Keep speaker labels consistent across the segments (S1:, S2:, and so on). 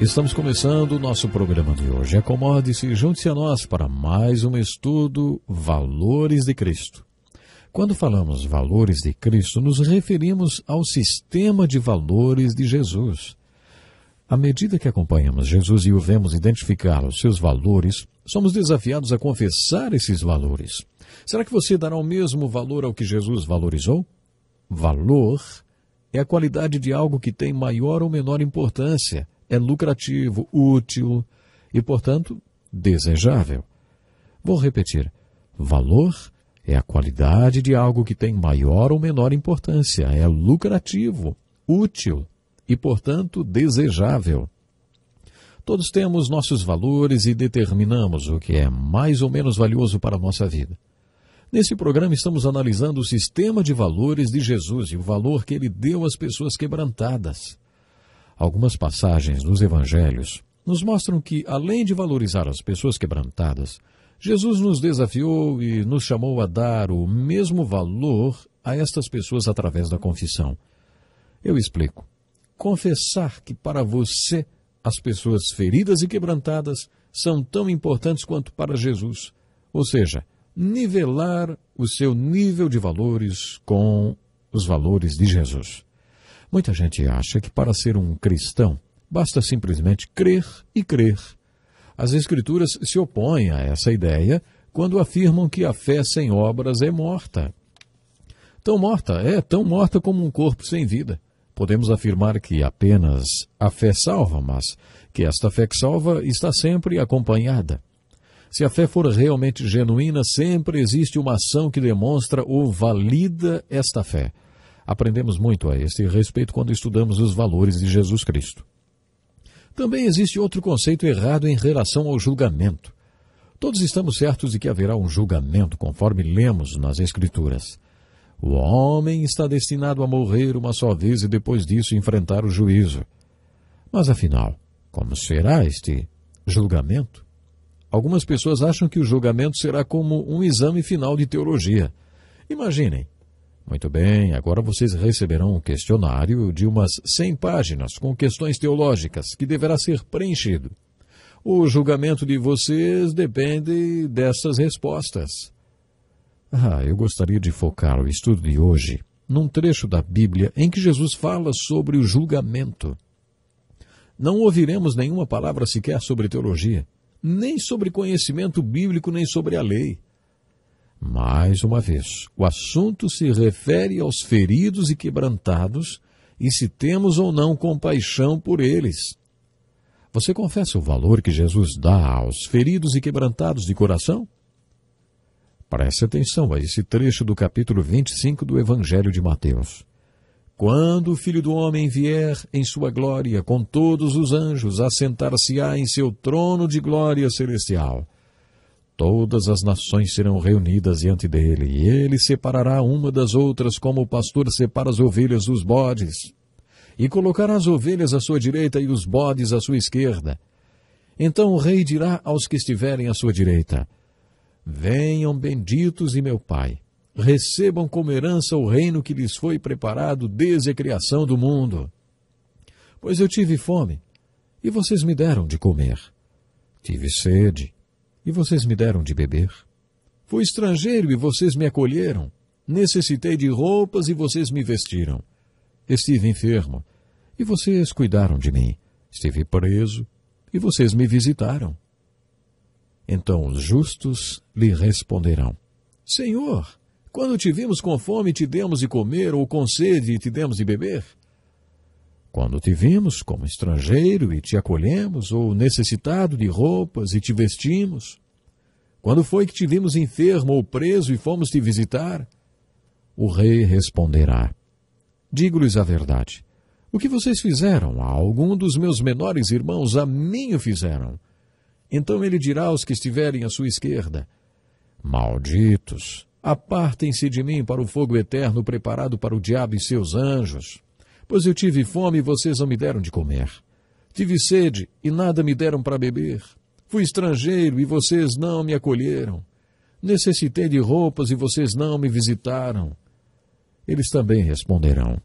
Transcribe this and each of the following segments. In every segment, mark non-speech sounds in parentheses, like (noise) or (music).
S1: Estamos começando o nosso programa de hoje. Acomode-se, junte-se a nós para mais um estudo Valores de Cristo. Quando falamos valores de Cristo, nos referimos ao sistema de valores de Jesus. À medida que acompanhamos Jesus e o vemos identificar os seus valores, somos desafiados a confessar esses valores. Será que você dará o mesmo valor ao que Jesus valorizou? Valor é a qualidade de algo que tem maior ou menor importância é lucrativo, útil e, portanto, desejável. Vou repetir: valor é a qualidade de algo que tem maior ou menor importância, é lucrativo, útil e, portanto, desejável. Todos temos nossos valores e determinamos o que é mais ou menos valioso para a nossa vida. Nesse programa estamos analisando o sistema de valores de Jesus e o valor que ele deu às pessoas quebrantadas. Algumas passagens dos evangelhos nos mostram que, além de valorizar as pessoas quebrantadas, Jesus nos desafiou e nos chamou a dar o mesmo valor a estas pessoas através da confissão. Eu explico. Confessar que para você as pessoas feridas e quebrantadas são tão importantes quanto para Jesus, ou seja, nivelar o seu nível de valores com os valores de Jesus. Muita gente acha que para ser um cristão basta simplesmente crer e crer. As Escrituras se opõem a essa ideia quando afirmam que a fé sem obras é morta. Tão morta, é tão morta como um corpo sem vida. Podemos afirmar que apenas a fé salva, mas que esta fé que salva está sempre acompanhada. Se a fé for realmente genuína, sempre existe uma ação que demonstra ou valida esta fé. Aprendemos muito a esse respeito quando estudamos os valores de Jesus Cristo. Também existe outro conceito errado em relação ao julgamento. Todos estamos certos de que haverá um julgamento, conforme lemos nas Escrituras. O homem está destinado a morrer uma só vez e depois disso enfrentar o juízo. Mas afinal, como será este julgamento? Algumas pessoas acham que o julgamento será como um exame final de teologia. Imaginem, muito bem, agora vocês receberão um questionário de umas 100 páginas com questões teológicas que deverá ser preenchido. O julgamento de vocês depende dessas respostas. Ah, eu gostaria de focar o estudo de hoje num trecho da Bíblia em que Jesus fala sobre o julgamento. Não ouviremos nenhuma palavra sequer sobre teologia, nem sobre conhecimento bíblico, nem sobre a lei. Mais uma vez, o assunto se refere aos feridos e quebrantados e se temos ou não compaixão por eles. Você confessa o valor que Jesus dá aos feridos e quebrantados de coração? Preste atenção a esse trecho do capítulo 25 do Evangelho de Mateus. Quando o Filho do Homem vier em sua glória com todos os anjos, assentar-se-á em seu trono de glória celestial Todas as nações serão reunidas diante dele, e ele separará uma das outras como o pastor separa as ovelhas dos bodes, e colocará as ovelhas à sua direita e os bodes à sua esquerda. Então o rei dirá aos que estiverem à sua direita: Venham benditos de meu Pai, recebam como herança o reino que lhes foi preparado desde a criação do mundo. Pois eu tive fome, e vocês me deram de comer. Tive sede, e vocês me deram de beber. Fui estrangeiro e vocês me acolheram. Necessitei de roupas e vocês me vestiram. Estive enfermo e vocês cuidaram de mim. Estive preso e vocês me visitaram. Então os justos lhe responderão: Senhor, quando te vimos com fome, te demos de comer, ou com sede, te demos de beber? Quando te vimos como estrangeiro e te acolhemos, ou necessitado de roupas e te vestimos? Quando foi que te vimos enfermo ou preso e fomos te visitar? O rei responderá: Digo-lhes a verdade. O que vocês fizeram a algum dos meus menores irmãos, a mim o fizeram. Então ele dirá aos que estiverem à sua esquerda: Malditos, apartem-se de mim para o fogo eterno preparado para o diabo e seus anjos. Pois eu tive fome e vocês não me deram de comer. Tive sede e nada me deram para beber. Fui estrangeiro e vocês não me acolheram. Necessitei de roupas e vocês não me visitaram. Eles também responderão: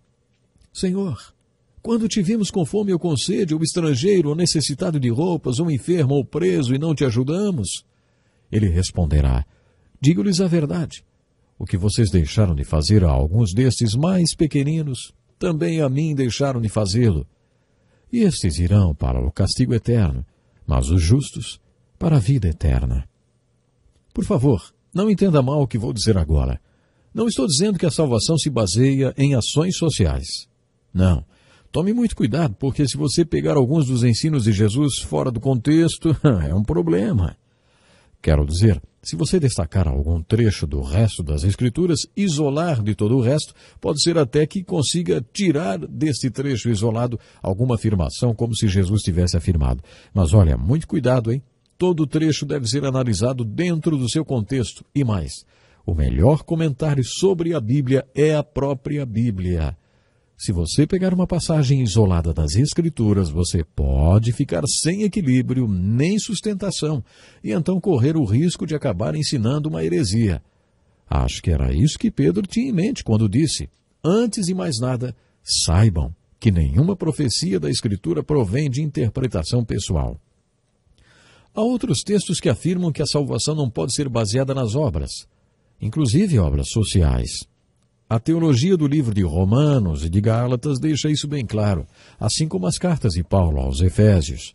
S1: Senhor, quando te vimos com fome ou com sede, ou estrangeiro, ou necessitado de roupas, ou enfermo ou preso, e não te ajudamos? Ele responderá: Digo-lhes a verdade. O que vocês deixaram de fazer a alguns destes mais pequeninos, também a mim deixaram de fazê-lo. E estes irão para o castigo eterno, mas os justos para a vida eterna. Por favor, não entenda mal o que vou dizer agora. Não estou dizendo que a salvação se baseia em ações sociais. Não. Tome muito cuidado, porque se você pegar alguns dos ensinos de Jesus fora do contexto, (laughs) é um problema. Quero dizer, se você destacar algum trecho do resto das Escrituras, isolar de todo o resto, pode ser até que consiga tirar desse trecho isolado alguma afirmação, como se Jesus tivesse afirmado. Mas olha, muito cuidado, hein? Todo trecho deve ser analisado dentro do seu contexto. E mais, o melhor comentário sobre a Bíblia é a própria Bíblia. Se você pegar uma passagem isolada das Escrituras, você pode ficar sem equilíbrio nem sustentação e então correr o risco de acabar ensinando uma heresia. Acho que era isso que Pedro tinha em mente quando disse: Antes e mais nada, saibam que nenhuma profecia da Escritura provém de interpretação pessoal. Há outros textos que afirmam que a salvação não pode ser baseada nas obras, inclusive obras sociais. A teologia do livro de Romanos e de Gálatas deixa isso bem claro, assim como as cartas de Paulo aos Efésios.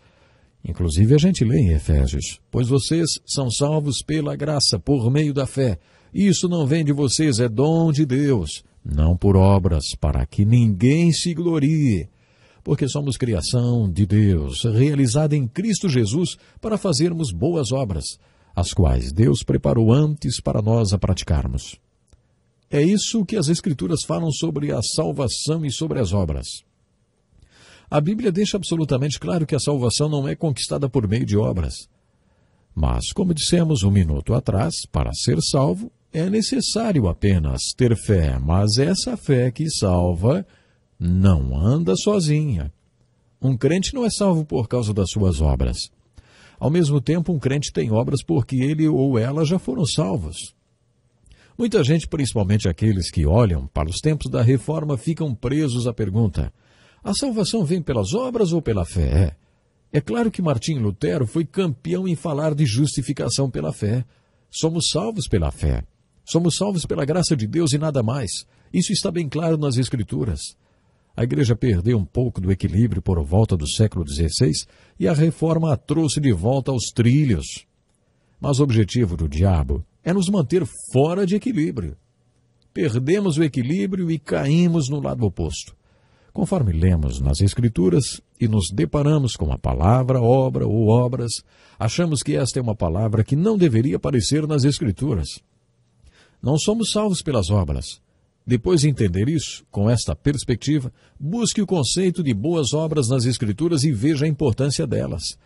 S1: Inclusive, a gente lê em Efésios: Pois vocês são salvos pela graça, por meio da fé. Isso não vem de vocês, é dom de Deus, não por obras, para que ninguém se glorie. Porque somos criação de Deus, realizada em Cristo Jesus para fazermos boas obras, as quais Deus preparou antes para nós a praticarmos. É isso que as Escrituras falam sobre a salvação e sobre as obras. A Bíblia deixa absolutamente claro que a salvação não é conquistada por meio de obras. Mas, como dissemos um minuto atrás, para ser salvo, é necessário apenas ter fé, mas essa fé que salva não anda sozinha. Um crente não é salvo por causa das suas obras. Ao mesmo tempo, um crente tem obras porque ele ou ela já foram salvos. Muita gente, principalmente aqueles que olham para os tempos da reforma, ficam presos à pergunta: a salvação vem pelas obras ou pela fé? É, é claro que Martim Lutero foi campeão em falar de justificação pela fé. Somos salvos pela fé. Somos salvos pela graça de Deus e nada mais. Isso está bem claro nas Escrituras. A igreja perdeu um pouco do equilíbrio por volta do século XVI e a reforma a trouxe de volta aos trilhos. Mas o objetivo do diabo é nos manter fora de equilíbrio. Perdemos o equilíbrio e caímos no lado oposto. Conforme lemos nas Escrituras e nos deparamos com a palavra, obra ou obras, achamos que esta é uma palavra que não deveria aparecer nas Escrituras. Não somos salvos pelas obras. Depois de entender isso, com esta perspectiva, busque o conceito de boas obras nas Escrituras e veja a importância delas.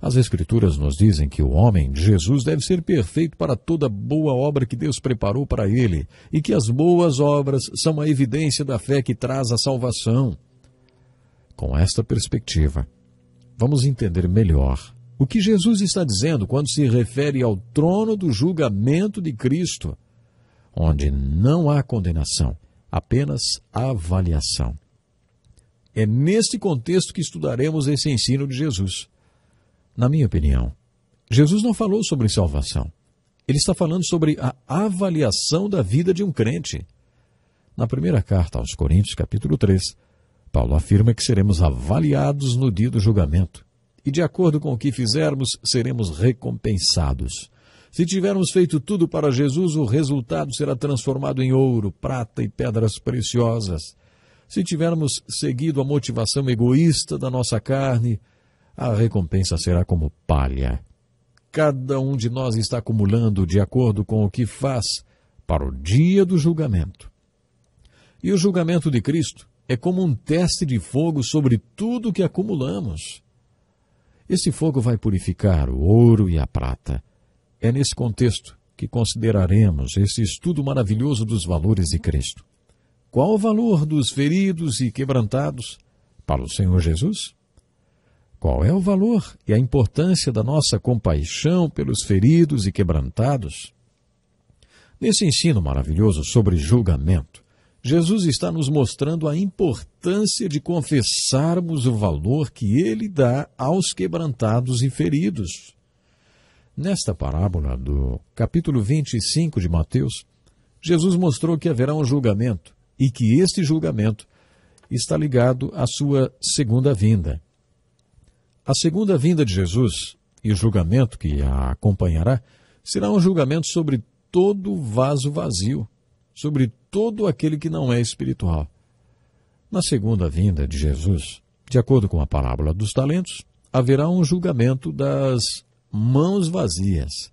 S1: As Escrituras nos dizem que o homem, Jesus, deve ser perfeito para toda boa obra que Deus preparou para ele, e que as boas obras são a evidência da fé que traz a salvação. Com esta perspectiva, vamos entender melhor o que Jesus está dizendo quando se refere ao trono do julgamento de Cristo, onde não há condenação, apenas avaliação. É neste contexto que estudaremos esse ensino de Jesus na minha opinião. Jesus não falou sobre salvação. Ele está falando sobre a avaliação da vida de um crente. Na primeira carta aos Coríntios, capítulo 3, Paulo afirma que seremos avaliados no dia do julgamento. E de acordo com o que fizermos, seremos recompensados. Se tivermos feito tudo para Jesus, o resultado será transformado em ouro, prata e pedras preciosas. Se tivermos seguido a motivação egoísta da nossa carne, a recompensa será como palha. Cada um de nós está acumulando de acordo com o que faz para o dia do julgamento. E o julgamento de Cristo é como um teste de fogo sobre tudo o que acumulamos. Esse fogo vai purificar o ouro e a prata. É nesse contexto que consideraremos esse estudo maravilhoso dos valores de Cristo. Qual o valor dos feridos e quebrantados para o Senhor Jesus? qual é o valor e a importância da nossa compaixão pelos feridos e quebrantados. Nesse ensino maravilhoso sobre julgamento, Jesus está nos mostrando a importância de confessarmos o valor que ele dá aos quebrantados e feridos. Nesta parábola do capítulo 25 de Mateus, Jesus mostrou que haverá um julgamento e que este julgamento está ligado à sua segunda vinda. A segunda vinda de Jesus e o julgamento que a acompanhará será um julgamento sobre todo vaso vazio, sobre todo aquele que não é espiritual. Na segunda vinda de Jesus, de acordo com a parábola dos talentos, haverá um julgamento das mãos vazias.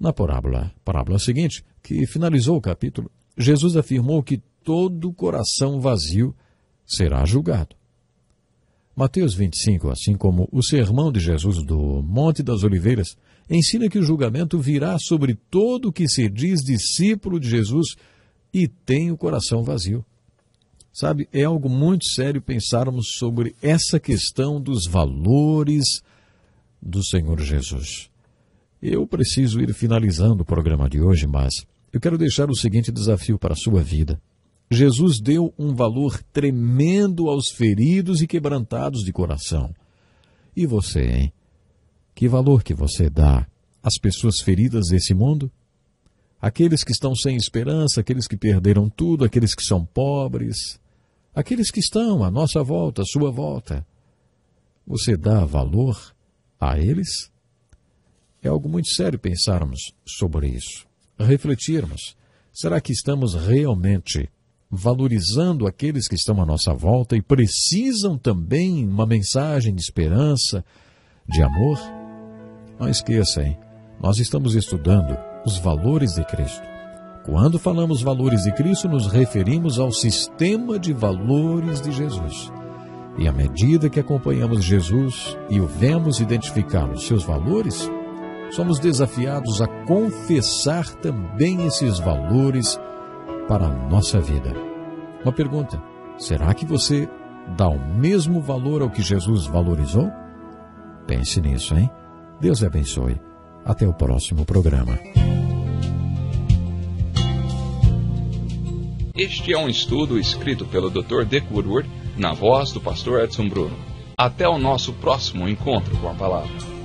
S1: Na parábola, parábola seguinte, que finalizou o capítulo, Jesus afirmou que todo coração vazio será julgado. Mateus 25, assim como o sermão de Jesus do Monte das Oliveiras, ensina que o julgamento virá sobre todo o que se diz discípulo de Jesus e tem o coração vazio. Sabe, é algo muito sério pensarmos sobre essa questão dos valores do Senhor Jesus. Eu preciso ir finalizando o programa de hoje, mas eu quero deixar o seguinte desafio para a sua vida. Jesus deu um valor tremendo aos feridos e quebrantados de coração. E você, hein? Que valor que você dá às pessoas feridas desse mundo? Aqueles que estão sem esperança, aqueles que perderam tudo, aqueles que são pobres, aqueles que estão à nossa volta, à sua volta. Você dá valor a eles? É algo muito sério pensarmos sobre isso, refletirmos. Será que estamos realmente valorizando aqueles que estão à nossa volta e precisam também uma mensagem de esperança, de amor? Não esqueça, hein? Nós estamos estudando os valores de Cristo. Quando falamos valores de Cristo, nos referimos ao sistema de valores de Jesus. E à medida que acompanhamos Jesus e o vemos identificar os seus valores, somos desafiados a confessar também esses valores para a nossa vida. Uma pergunta: será que você dá o mesmo valor ao que Jesus valorizou? Pense nisso, hein? Deus abençoe. Até o próximo programa. Este é um estudo escrito pelo Dr. Dick Woodward, na voz do pastor Edson Bruno. Até o nosso próximo encontro com a palavra.